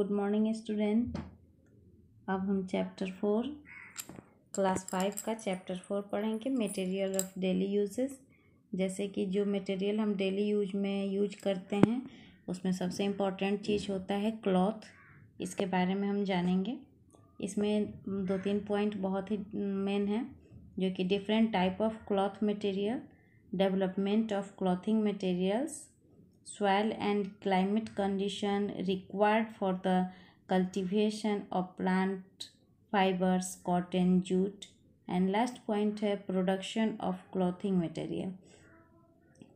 Good morning student अब हम chapter four class five का चैप्टर फोर पढ़ेंगे मटेरियल ऑफ डेली यूजेस जैसे कि जो मटेरियल हम डेली यूज में यूज करते हैं उसमें सबसे इम्पॉर्टेंट चीज़ होता है क्लॉथ इसके बारे में हम जानेंगे इसमें दो तीन पॉइंट बहुत ही मेन है जो कि different type of cloth material development of clothing materials soil and climate condition required for the cultivation of plant fibers, cotton, jute, and last point है uh, production of clothing material.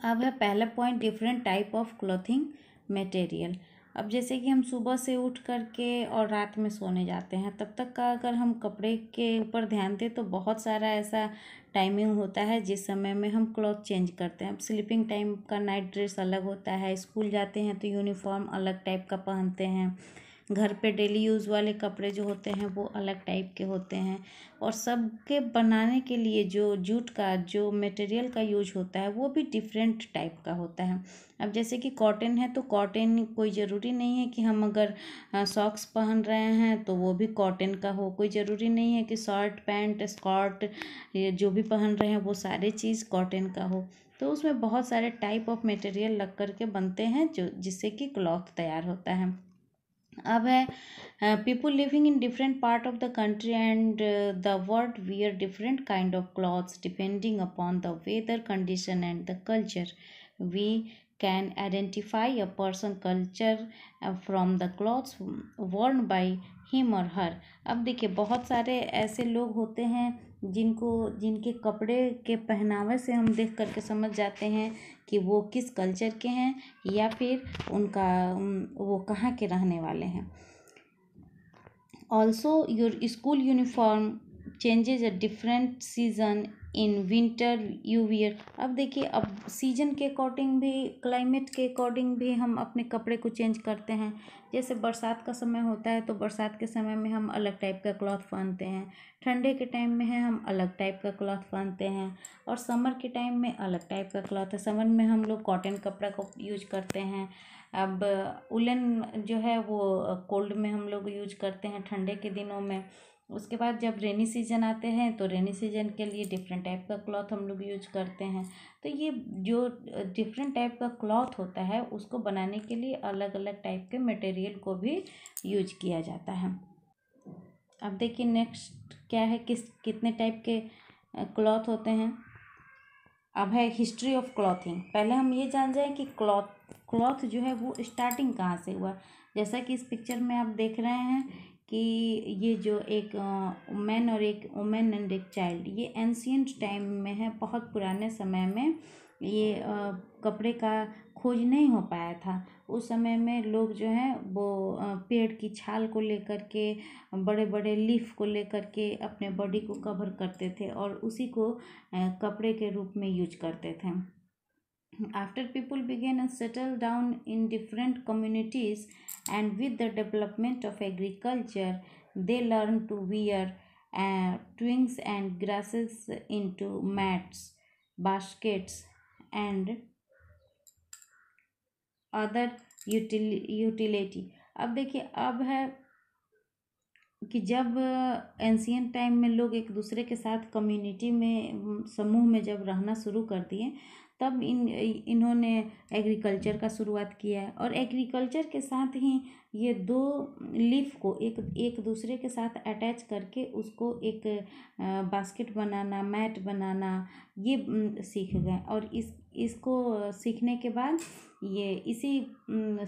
अब है पहला point different type of clothing material. अब जैसे कि हम सुबह से उठ कर के और रात में सोने जाते हैं तब तक का अगर हम कपड़े के ऊपर ध्यान दें तो बहुत सारा ऐसा टाइमिंग होता है जिस समय में हम क्लॉथ चेंज करते हैं अब स्लीपिंग टाइम का नाइट ड्रेस अलग होता है स्कूल जाते हैं तो यूनिफॉर्म अलग टाइप का पहनते हैं घर पे डेली यूज़ वाले कपड़े जो होते हैं वो अलग टाइप के होते हैं और सब के बनाने के लिए जो जूट का जो मटेरियल का यूज होता है वो भी डिफरेंट टाइप का होता है अब जैसे कि कॉटन है तो कॉटन कोई ज़रूरी नहीं है कि हम अगर सॉक्स पहन रहे हैं तो वो भी कॉटन का हो कोई ज़रूरी नहीं है कि शर्ट पैंट स्कॉर्ट जो भी पहन रहे हैं वो सारे चीज़ कॉटन का हो तो उसमें बहुत सारे टाइप ऑफ मटेरियल लग करके बनते हैं जो जिससे कि क्लॉथ तैयार होता है अब है people living in different part of the country and the world wear different kind of clothes depending upon the weather condition and the culture we can identify a person culture from the clothes worn by him और her अब देखिए बहुत सारे ऐसे लोग होते हैं जिनको जिनके कपड़े के पहनावे से हम देख करके समझ जाते हैं कि वो किस कल्चर के हैं या फिर उनका वो कहाँ के रहने वाले हैं also your school uniform changes a different season in winter you wear अब देखिए अब सीजन के अकॉर्डिंग भी क्लाइमेट के अकॉर्डिंग भी हम अपने कपड़े को चेंज करते हैं जैसे बरसात का समय होता है तो बरसात के समय में हम अलग टाइप का क्लॉथ पहनते हैं ठंडे के टाइम में है हम अलग टाइप का क्लॉथ पहनते हैं और समर के टाइम में अलग टाइप का क्लॉथ है समर में हम लोग कॉटन कपड़ा को यूज करते हैं अब उलन जो है वो कोल्ड में हम लोग यूज करते हैं ठंडे के दिनों में उसके बाद जब रेनी सीजन आते हैं तो रेनी सीजन के लिए डिफरेंट टाइप का क्लॉथ हम लोग यूज करते हैं तो ये जो डिफरेंट टाइप का क्लॉथ होता है उसको बनाने के लिए अलग अलग टाइप के मटेरियल को भी यूज किया जाता है अब देखिए नेक्स्ट क्या है किस कितने टाइप के क्लॉथ होते हैं अब है हिस्ट्री ऑफ क्लॉथिंग पहले हम ये जान जाए कि क्लॉथ क्लॉथ जो है वो स्टार्टिंग कहाँ से हुआ जैसा कि इस पिक्चर में आप देख रहे हैं कि ये जो एक मैन और एक वुमेन एंड एक चाइल्ड ये एंशियंट टाइम में है बहुत पुराने समय में ये कपड़े का खोज नहीं हो पाया था उस समय में लोग जो हैं वो पेड़ की छाल को लेकर के बड़े बड़े लीफ को लेकर के अपने बॉडी को कवर करते थे और उसी को कपड़े के रूप में यूज करते थे after people began to settle down in different communities and with the development of agriculture they learned to wear uh, twigs and grasses into mats baskets and other utility utility अब देखिए अब है कि जब ancient time में लोग एक दूसरे के साथ कम्युनिटी में समूह में जब रहना शुरू कर दिए तब इन इन्होंने एग्रीकल्चर का शुरुआत किया है और एग्रीकल्चर के साथ ही ये दो लीफ को एक एक दूसरे के साथ अटैच करके उसको एक बास्केट बनाना मैट बनाना ये सीख गए और इस इसको सीखने के बाद ये इसी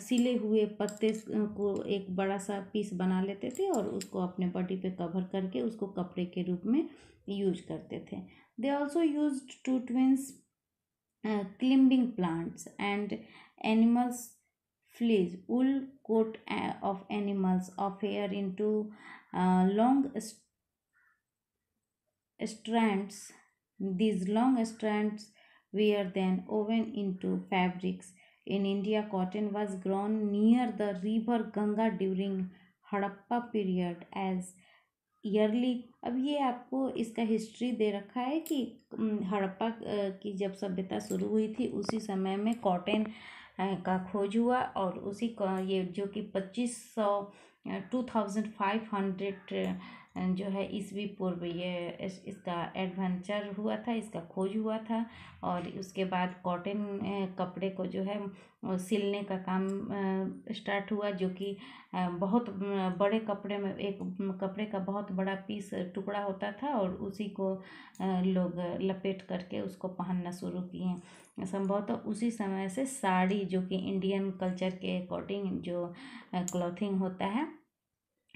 सिले हुए पत्ते को एक बड़ा सा पीस बना लेते थे और उसको अपने बॉडी पे कवर करके उसको कपड़े के रूप में यूज करते थे they also use to twins Uh, climbing plants and animals fleece wool coat uh, of animals of hair into uh, long st strands these long strands were then woven into fabrics in india cotton was grown near the river ganga during harappa period as early अब ये आपको इसका history दे रखा है कि हड़प्पा की जब सभ्यता शुरू हुई थी उसी समय में कॉटन का खोज हुआ और उसी का ये जो कि पच्चीस सौ टू थाउजेंड फाइव हंड्रेड जो है ईस्वी पूर्व ये इसका एडवेंचर हुआ था इसका खोज हुआ था और उसके बाद कॉटन कपड़े को जो है सिलने का काम स्टार्ट हुआ जो कि बहुत बड़े कपड़े में एक कपड़े का बहुत बड़ा पीस टुकड़ा होता था और उसी को लोग लपेट करके उसको पहनना शुरू किए संभवतः उसी समय से साड़ी जो कि इंडियन कल्चर के अकॉर्डिंग जो क्लॉथिंग होता है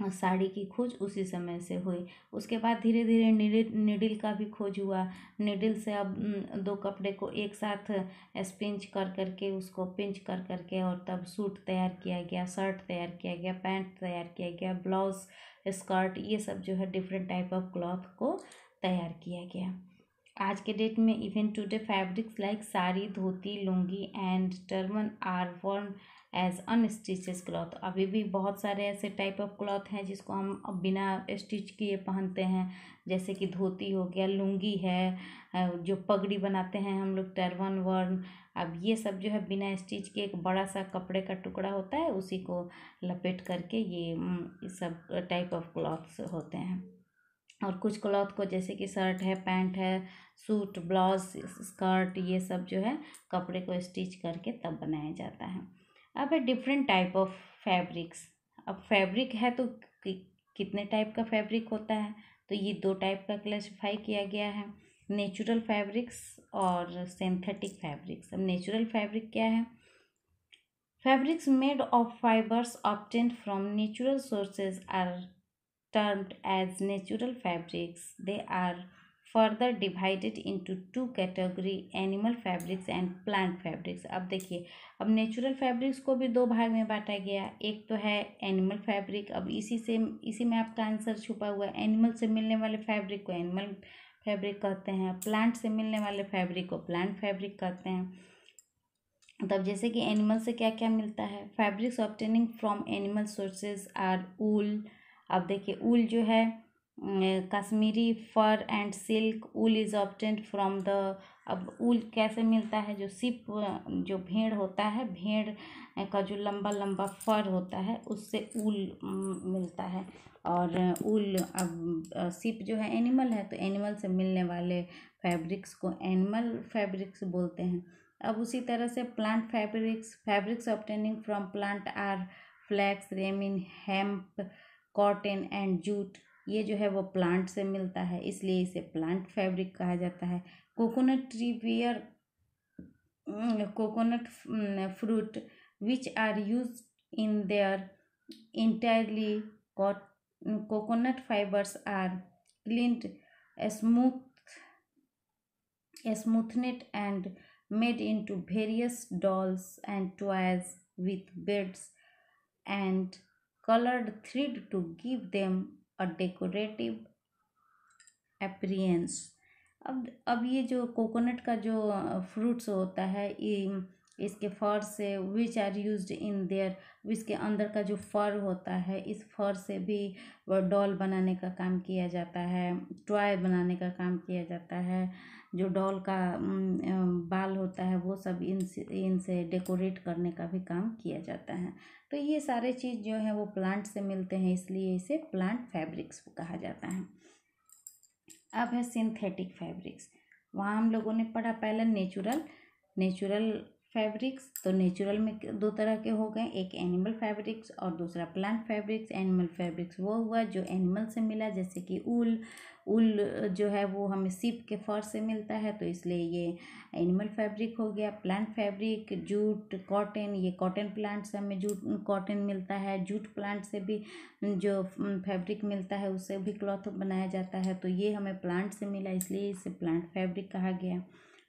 साड़ी की खोज उसी समय से हुई उसके बाद धीरे धीरे निडिल का भी खोज हुआ निडिल से अब दो कपड़े को एक साथ स्पिंच कर करके उसको पिंच कर करके और तब सूट तैयार किया गया शर्ट तैयार किया गया पैंट तैयार किया गया ब्लाउज स्कर्ट ये सब जो है डिफरेंट टाइप ऑफ क्लॉथ को तैयार किया गया आज के डेट में even today fabrics like sari dhoti lungi and turban are worn as unstitched cloth अभी भी बहुत सारे ऐसे टाइप ऑफ क्लॉथ हैं जिसको हम अब बिना स्टिच किए पहनते हैं जैसे कि धोती हो गया लुंगी है जो पगड़ी बनाते हैं हम लोग टर्वन वर्न अब ये सब जो है बिना स्टिच के एक बड़ा सा कपड़े का टुकड़ा होता है उसी को लपेट करके ये सब टाइप ऑफ क्लॉथ्स होते हैं और कुछ क्लॉथ को जैसे कि शर्ट है पैंट है सूट ब्लाउज स्कर्ट ये सब जो है कपड़े को स्टिच करके तब बनाया जाता है अब है डिफरेंट टाइप ऑफ फैब्रिक्स अब फैब्रिक है तो कि, कितने टाइप का फैब्रिक होता है तो ये दो टाइप का क्लासिफाई किया गया है नेचुरल फैब्रिक्स और सिंथेटिक फैब्रिक्स अब नेचुरल फैब्रिक क्या है fabrics made of fibres obtained from natural sources are termed as natural fabrics they are further divided into two category animal fabrics and plant fabrics अब देखिए अब natural fabrics को भी दो भाग में बांटा गया एक तो है एनिमल फैब्रिक अब इसी से इसी में आपका आंसर छुपा हुआ है एनिमल से मिलने वाले फैब्रिक को एनिमल फैब्रिक कहते हैं प्लांट से मिलने वाले फैब्रिक को प्लांट फैब्रिक कहते हैं तब जैसे कि एनिमल से क्या क्या मिलता है fabrics obtaining from animal sources are wool अब देखिए उल जो है Kashmiri fur and silk wool is obtained from the अब उल कैसे मिलता है जो सिप जो भेड़ होता है भेड़ का जो लंबा लंबा फर होता है उससे ऊल मिलता है और ऊल अब सिप जो है एनिमल है तो एनिमल से मिलने वाले फैब्रिक्स को एनिमल फैब्रिक्स बोलते हैं अब उसी तरह से plant fabrics fabrics obtaining from plant are flax ramie hemp cotton and jute ये जो है वो प्लांट से मिलता है इसलिए इसे प्लांट फैब्रिक कहा जाता है coconut tree bear coconut fruit which are use in their entirely coconut fibres are cleaned smooth smoothened and made into various dolls and toys with beads and colored thread to give them a decorative appearance अब अब ये जो coconut का जो fruits होता है ये इसके फर से which are use in their इसके अंदर का जो फर होता है इस फर से भी डॉल बनाने का काम किया जाता है टॉय बनाने का काम किया जाता है जो डॉल का बाल होता है वो सब इन इनसे डेकोरेट करने का भी काम किया जाता है तो ये सारे चीज़ जो है वो प्लांट से मिलते हैं इसलिए इसे प्लांट फैब्रिक्स कहा जाता है अब है सिंथेटिक फैब्रिक्स वहाँ हम लोगों ने पढ़ा पहले नेचुरल नेचुरल फैब्रिक्स तो नेचुरल में दो तरह के हो गए एक एनिमल फैब्रिक्स और दूसरा प्लांट फैब्रिक्स एनिमल फैब्रिक्स वो हुआ जो एनिमल से मिला जैसे कि ऊल ऊल जो है वो हमें सीप के फर से मिलता है तो इसलिए ये एनिमल फैब्रिक हो गया प्लांट फैब्रिक जूट कॉटन ये कॉटन प्लांट से हमें जूट कॉटन मिलता है जूट प्लांट से भी जो फैब्रिक मिलता है उससे भी क्लॉथ बनाया जाता है तो ये हमें प्लांट से मिला इसलिए इसे प्लांट फैब्रिक कहा गया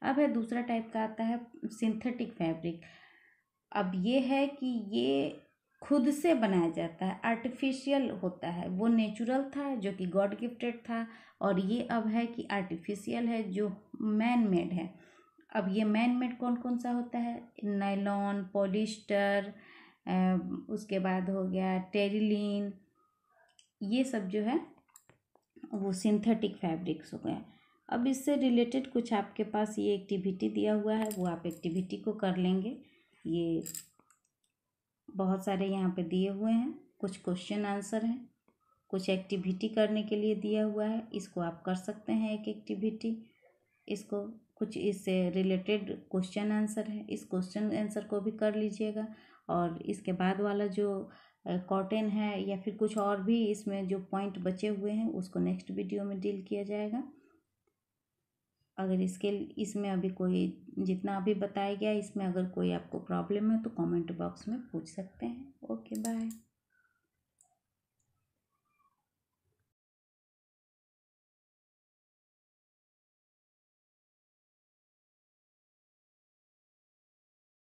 अब है दूसरा टाइप का आता है सिंथेटिक फैब्रिक अब ये है कि ये खुद से बनाया जाता है आर्टिफिशियल होता है वो नेचुरल था जो कि गॉड गिफ्टेड था और ये अब है कि आर्टिफिशियल है जो मैन मेड है अब ये मैन मेड कौन कौन सा होता है नायलॉन पॉलिस्टर उसके बाद हो गया टेरिलीन ये सब जो है वो सिंथेटिक फैब्रिक्स हो गया अब इससे रिलेटेड कुछ आपके पास ये एक्टिविटी दिया हुआ है वो आप एक्टिविटी को कर लेंगे ये बहुत सारे यहाँ पे दिए हुए हैं कुछ क्वेश्चन आंसर हैं कुछ एक्टिविटी करने के लिए दिया हुआ है इसको आप कर सकते हैं एक एक्टिविटी इसको कुछ इससे रिलेटेड क्वेश्चन आंसर है इस क्वेश्चन आंसर को भी कर लीजिएगा और इसके बाद वाला जो कॉटन है या फिर कुछ और भी इसमें जो पॉइंट बचे हुए हैं उसको नेक्स्ट वीडियो में डील किया जाएगा अगर इसके इसमें अभी कोई जितना अभी बताया गया इसमें अगर कोई आपको प्रॉब्लम है तो कमेंट बॉक्स में पूछ सकते हैं ओके बाय